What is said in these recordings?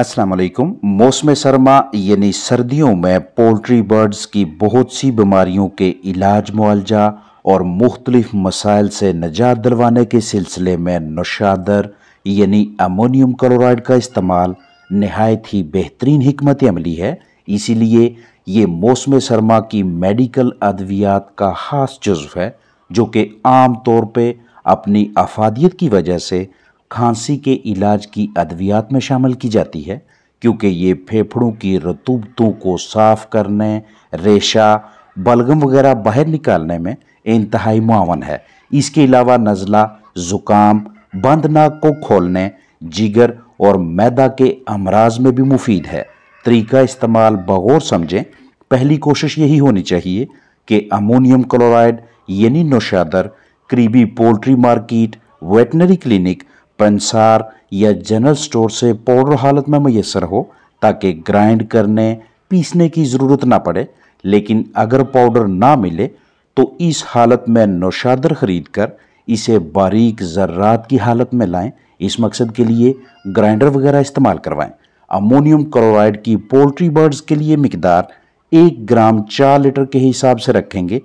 असलकुम मौसम सरमा यानी सर्दियों में पोल्ट्री बर्ड्स की बहुत सी बीमारियों के इलाज मुआलजा और मुख्तलिफ मसाइल से नजात दिलवाने के सिलसिले में नशादर यानी अमोनियम क्लोराइड का इस्तेमाल नहायत ही बेहतरीन हमत अमली है इसीलिए ये मौसम सरमा की मेडिकल अद्वियात का ख़ास जज्व है जो कि आम तौर पर अपनी अफादियत की वजह से खांसी के इलाज की अद्वियात में शामिल की जाती है क्योंकि ये फेफड़ों की रतूबतों को साफ करने रेशा बलगम वगैरह बाहर निकालने में इंतहाई मावन है इसके अलावा नज़ला ज़ुकाम बंद नाक को खोलने जिगर और मैदा के अमराज में भी मुफीद है तरीका इस्तेमाल बगौर समझें पहली कोशिश यही होनी चाहिए कि अमोनियम क्लोराइड यानी नौशादर करीबी पोल्ट्री मार्केट वेटनरी क्लिनिक पंसार या जनरल स्टोर से पाउडर हालत में मैसर हो ताकि ग्राइंड करने पीसने की ज़रूरत ना पड़े लेकिन अगर पाउडर ना मिले तो इस हालत में नौशादर ख़रीद कर इसे बारीक ज़र्रात की हालत में लाएं इस मकसद के लिए ग्राइंडर वगैरह इस्तेमाल करवाएं अमोनियम क्लोराइड की पोल्ट्री बर्ड्स के लिए मकदार एक ग्राम चार लीटर के हिसाब से रखेंगे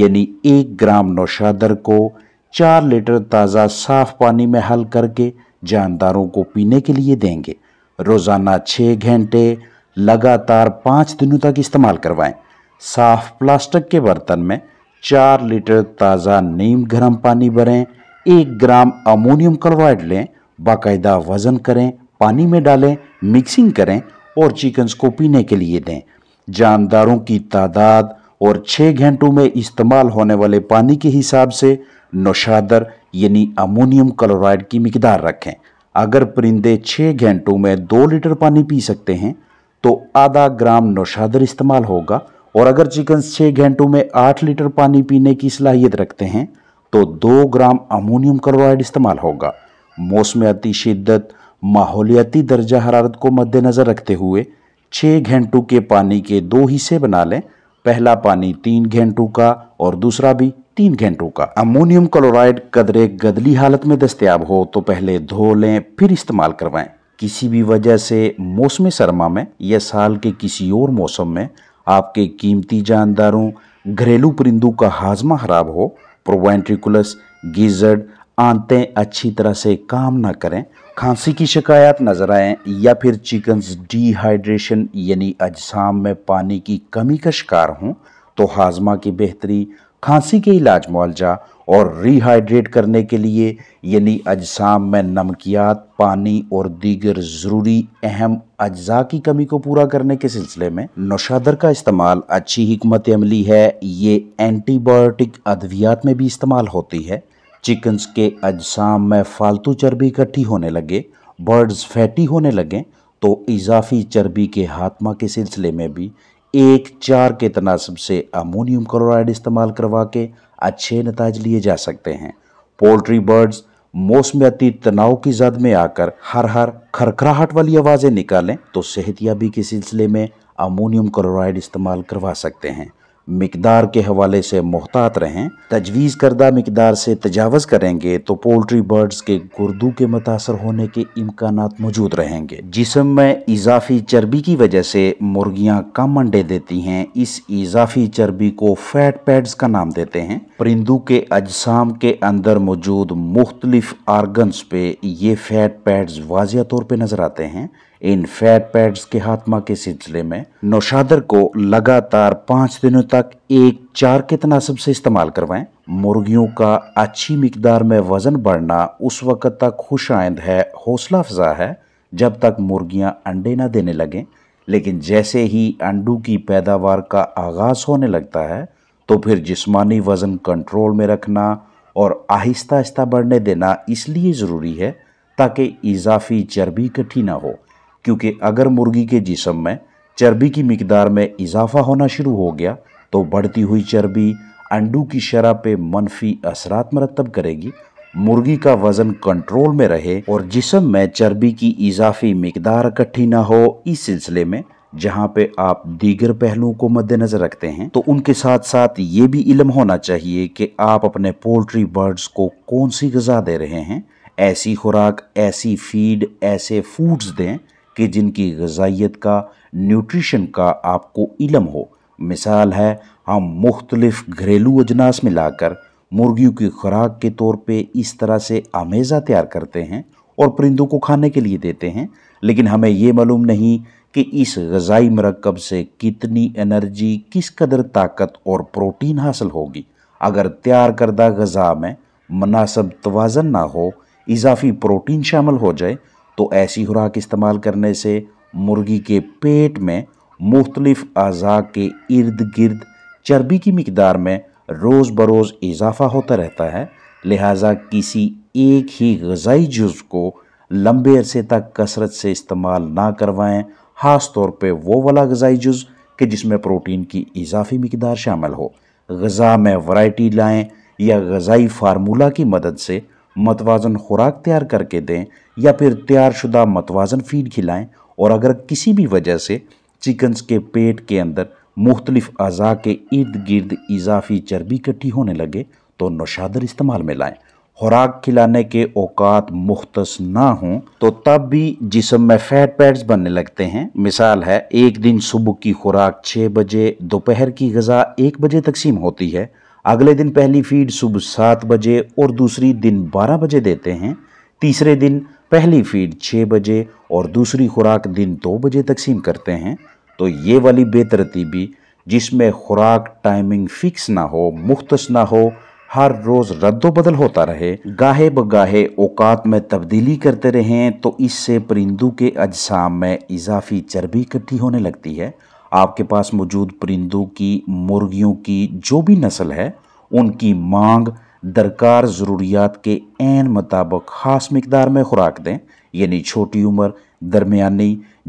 यानी एक ग्राम नौशादर को चार लीटर ताज़ा साफ पानी में हल करके जानदारों को पीने के लिए देंगे रोज़ाना छः घंटे लगातार पाँच दिनों तक इस्तेमाल करवाएं साफ प्लास्टिक के बर्तन में चार लीटर ताज़ा नीम गर्म पानी भरें एक ग्राम अमोनियम क्लोराइड लें बाकायदा वज़न करें पानी में डालें मिक्सिंग करें और चिकन्स को पीने के लिए दें जानदारों की तादाद और छः घंटों में इस्तेमाल होने वाले पानी के हिसाब से नौशादर यानी अमोनियम क्लोराइड की मकदार रखें अगर परिंदे छः घंटों में दो लीटर पानी पी सकते हैं तो आधा ग्राम नौशादर इस्तेमाल होगा और अगर चिकन छः घंटों में आठ लीटर पानी पीने की सलाहियत रखते हैं तो दो ग्राम अमोनियम क्लोराइड इस्तेमाल होगा मौसमियाती शिद्दत माहौलियाती दर्जा हरारत को मद्देनज़र रखते हुए छः घंटों के पानी के दो हिस्से बना लें पहला पानी तीन घंटों का और दूसरा भी तीन घंटों का अमोनियम क्लोराइड कदरे गदली हालत में दस्तियाब हो तो पहले धो लें फिर इस्तेमाल करवाएं किसी भी वजह से मौसम सरमा में या साल के किसी और मौसम में आपके कीमती जानदारों घरेलू परिंदों का हाजमा खराब हो प्रोवेंट्रिकुलस गीजर्ड आंते अच्छी तरह से काम ना करें खांसी की शिकायत नज़र आए या फिर चिकन्स डिहाइड्रेशन यानी अजसाम में पानी की कमी का शिकार हों तो हाजमा की बेहतरी खांसी के इलाज मुआवजा और रिहाइड्रेट करने के लिए यानी अजसाम में नमकियात पानी और दीगर ज़रूरी अहम अज्जा की कमी को पूरा करने के सिलसिले में नौशादर का इस्तेमाल अच्छी हमत अमली है ये एंटीबायोटिक अद्वियात में भी इस्तेमाल होती है चिकन्स के अजसाम में फालतू चर्बी इकट्ठी होने लगे बर्ड्स फैटी होने लगें तो इजाफी चर्बी के हाथमा के सिलसिले में भी एक चार के तनासब से अमोनियम क्लोराइड इस्तेमाल करवा के अच्छे नतज लिए जा सकते हैं पोल्ट्री बर्ड्स मौसमियाती तनाव की जद में आकर हर हर खरखराहट वाली आवाज़ें निकालें तो सेहतियाबी के सिलसिले में अमोनियम क्लोराइड इस्तेमाल करवा सकते हैं मकदार के हवाले से मोहतात रहें तजवीज़ करदा मकदार से तजावज़ करेंगे तो पोल्ट्री बर्ड्स के गुर्दू के मुतासर होने के इम्कान मौजूद रहेंगे जिसम में इजाफी चर्बी की वजह से मुर्गियाँ कम अंडे देती हैं इस इजाफी चर्बी को फैट पैड्स का नाम देते हैं परिंदू के अजसाम के अंदर मौजूद मुख्तलिफ आर्गन्स पे ये फैट पैड्स वाजिया तौर पर नज़र आते हैं इन फैट पैड्स के हाथमा के सिलसिले में नौशादर को लगातार पाँच दिनों तक एक चार के तनासब से इस्तेमाल करवाएं मुर्गियों का अच्छी मकदार में वज़न बढ़ना उस वक़्त तक खुश आइंद है हौसला अफजा है जब तक मुर्गियां अंडे ना देने लगें लेकिन जैसे ही अंडों की पैदावार का आगाज़ होने लगता है तो फिर जिस्मानी वज़न कंट्रोल में रखना और आहिस्ता आहिस्ता बढ़ने देना इसलिए ज़रूरी है ताकि इजाफी चर्बी इकट्ठी ना हो क्योंकि अगर मुर्गी के जिसम में चर्बी की मकदार में इजाफा होना शुरू हो गया तो बढ़ती हुई चर्बी अंडू की शराब पे मनफी असरात मरतब करेगी मुर्गी का वज़न कंट्रोल में रहे और जिसम में चर्बी की इजाफी मकदार इकट्ठी ना हो इस सिलसिले में जहाँ पे आप दीगर पहलुओं को मद्देनज़र रखते हैं तो उनके साथ साथ ये भी इलम होना चाहिए कि आप अपने पोल्ट्री बर्ड्स को कौन सी गज़ा दे रहे हैं ऐसी खुराक ऐसी फीड ऐसे फूड्स दें कि जिनकी गजाइत का न्यूट्रिशन का आपको इलम हो मिसाल है हम मुख्तलिफ घरेलू अजनास में लाकर मुर्गियों की खुराक के तौर पे इस तरह से आमेज़ा तैयार करते हैं और परिंदों को खाने के लिए देते हैं लेकिन हमें ये मालूम नहीं कि इस गज़ाई मरकब से कितनी एनर्जी किस कदर ताकत और प्रोटीन हासिल होगी अगर तैयार करदा गज़ा में मुनासब तोज़न ना हो इजाफी प्रोटीन शामिल हो जाए तो ऐसी खुराक इस्तेमाल करने से मुर्गी के पेट में मुख्तलिफ अज़ा के इर्द गिर्द चर्बी की मकदार में रोज़ बरोज़ इजाफा होता रहता है लिहाजा किसी एक ही गज़ाई जुज़ को लंबे अरसे तक कसरत से इस्तेमाल ना करवाएं ख़ास तौर पर वो वाला गज़ाई जुज़ कि जिसमें प्रोटीन की इजाफी मकदार शामिल हो गज़ा में वैरायटी लाएं या गज़ाई फार्मूला की मदद से मतवाजन खुराक तैयार करके दें या फिर तैयार शुदा मतवाजन फीड खिलाएं और अगर किसी भी वजह से चिकन्स के पेट के अंदर मुख्तलिफ अज़ा के इर्द गिर्द इजाफी चर्बी इकट्ठी होने लगे तो नौशादर इस्तेमाल में लाएँ खुराक खिलाने के औकात मुख्त ना हों तो तब भी जिसम में फैट पैड्स बनने लगते हैं मिसाल है एक दिन सुबह की खुराक छः बजे दोपहर की गज़ा एक बजे तकसीम होती है अगले दिन पहली फीड सुबह सात बजे और दूसरी दिन बारह बजे देते हैं तीसरे दिन पहली फीड छः बजे और दूसरी खुराक दिन दो बजे तकसीम करते हैं तो ये वाली बेतरतीबी जिसमें खुराक टाइमिंग फिक्स ना हो मुख्त ना हो हर रोज़ रद्दो बदल होता रहे गाहे ब गाहे औकात में तब्दीली करते रहें तो इससे परिंदों के अजसाम में इजाफी चर्बी इकट्ठी होने लगती है आपके पास मौजूद परिंदों की मुर्गियों की जो भी नस्ल है उनकी मांग दरकार ज़रूरियात के एन मुताबिक ख़ास मकदार में खुराक दें यानी छोटी उम्र दरमिया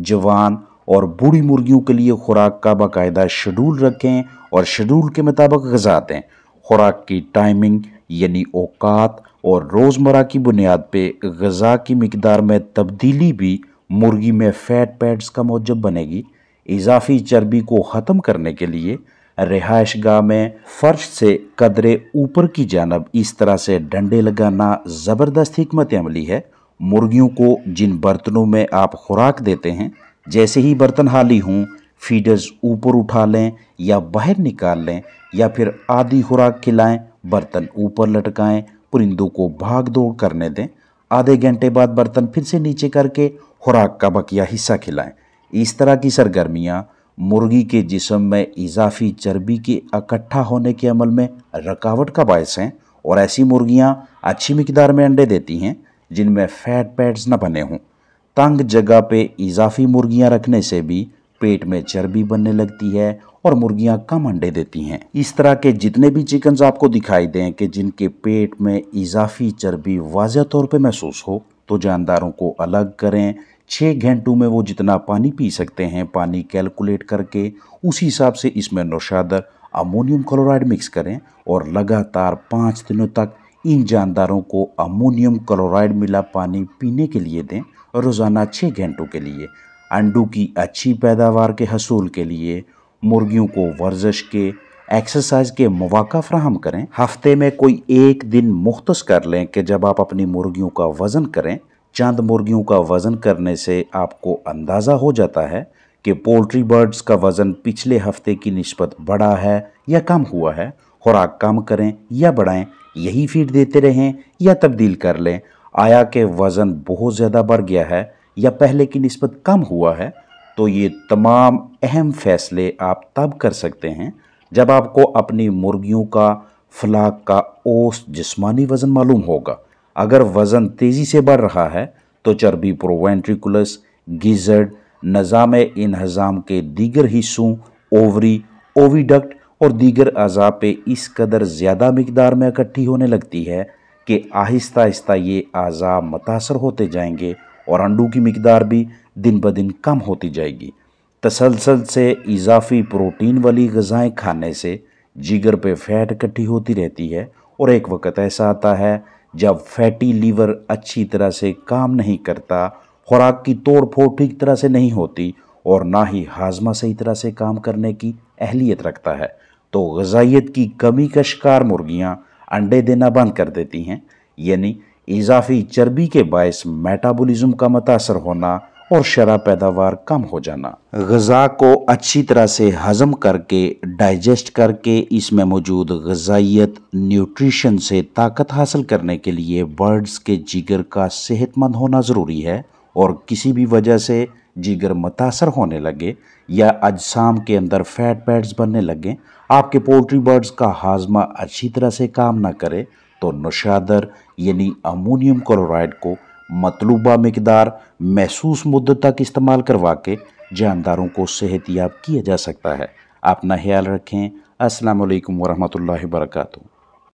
जवान और बूढ़ी मुर्गियों के लिए खुराक का बाकायदा शेड्यूल रखें और शेड्यूल के मुताबिक गजा दें खुराक की टाइमिंग यानी औकात और रोज़मर्रा की बुनियाद पर गजा की मकदार में तब्दीली भी मुर्गी में फैट पैड्स का मौजब बनेगी इजाफी चर्बी को ख़त्म करने के लिए रिहाइश गाह में फर्श से कदरे ऊपर की जानब इस तरह से डंडे लगाना ज़बरदस्त हमत अमली है मुर्गियों को जिन बर्तनों में आप खुराक देते हैं जैसे ही बर्तन हाली हों फीडर्स ऊपर उठा लें या बाहर निकाल लें या फिर आधी खुराक खिलाएं बर्तन ऊपर लटकाएं परिंदों को भाग दौड़ करने दें आधे घंटे बाद बर्तन फिर से नीचे करके खुराक का बकिया हिस्सा खिलाएं इस तरह की सरगर्मियाँ मुर्गी के जिसम में इजाफी चर्बी के इकट्ठा होने के अमल में रकावट का बायस हैं और ऐसी मुर्गियाँ अच्छी मकदार में अंडे देती हैं जिनमें फैट पैड्स न बने हों तंग जगह पे इजाफी मुर्गियां रखने से भी पेट में चर्बी बनने लगती है और मुर्गियां कम अंडे देती हैं इस तरह के जितने भी चिकन्स आपको दिखाई दें कि जिनके पेट में इजाफी चर्बी वाजह तौर पे महसूस हो तो जानदारों को अलग करें छः घंटों में वो जितना पानी पी सकते हैं पानी कैलकुलेट करके उसी हिसाब से इसमें नौशादर अमोनियम क्लोराइड मिक्स करें और लगातार पाँच दिनों तक इन जानदारों को अमोनियम क्लोराइड मिला पानी पीने के लिए दें रोज़ाना छः घंटों के लिए अंडों की अच्छी पैदावार के हसूल के लिए मुर्गियों को वर्जिश के एक्सरसाइज के मौाक़ा फ्राहम करें हफ्ते में कोई एक दिन मुख्त कर लें कि जब आप अपनी मुर्गियों का वज़न करें चंद मुर्गियों का वज़न करने से आपको अंदाज़ा हो जाता है कि पोल्ट्री बर्ड्स का वज़न पिछले हफ्ते की नस्बत बढ़ा है या कम हुआ है खुराक कम करें या बढ़ाएं यही फीड देते रहें या तब्दील कर लें आया के वज़न बहुत ज़्यादा बढ़ गया है या पहले की नस्बत कम हुआ है तो ये तमाम अहम फैसले आप तब कर सकते हैं जब आपको अपनी मुर्गियों का फलाक का ओस जिस्मानी वज़न मालूम होगा अगर वज़न तेज़ी से बढ़ रहा है तो चर्बी प्रोवेंट्रिकुलस गिजड़ नज़ाम हज़ाम के दीगर हिस्सों ओवरी ओविडक्ट और दीगर अज़ा पे इस कदर ज़्यादा मकदार में इकट्ठी होने लगती है कि आहिस्ता आहिस्ता ये अज़ा मुतासर होते जाएंगे और अंडों की मकदार भी दिन ब दिन कम होती जाएगी तसलसल से इजाफी प्रोटीन वाली गज़ाएँ खाने से जिगर पे फैट इकट्ठी होती रहती है और एक वक्त ऐसा आता है जब फैटी लीवर अच्छी तरह से काम नहीं करता खुराक की तोड़ फोड़ ठीक तरह से नहीं होती और ना ही हाजमा सही तरह से काम करने की अहलियत रखता है तो गजाइत की कमी का शिकार मुर्गियाँ अंडे देना बंद कर देती हैं यानी इजाफी चर्बी के बायस मेटाबॉलिज्म का मुतासर होना और शराब पैदावार कम हो जाना गज़ा को अच्छी तरह से हजम करके डाइजेस्ट करके इसमें मौजूद गजाइत न्यूट्रिशन से ताकत हासिल करने के लिए बर्ड्स के जिगर का सेहतमंद होना ज़रूरी है और किसी भी वजह से जीगर मुतासर होने लगे या अजसाम के अंदर फैट पैड्स बनने लगे आपके पोल्ट्री बर्ड्स का हाजमा अच्छी तरह से काम ना करे तो नशादर यानी अमोनियम क्लोराइड को मतलूबा मकदार महसूस मुद्दत तक इस्तेमाल करवा के जानदारों को सेहतियाब किया जा सकता है अपना ख्याल रखें असलकम वरहमल वर्का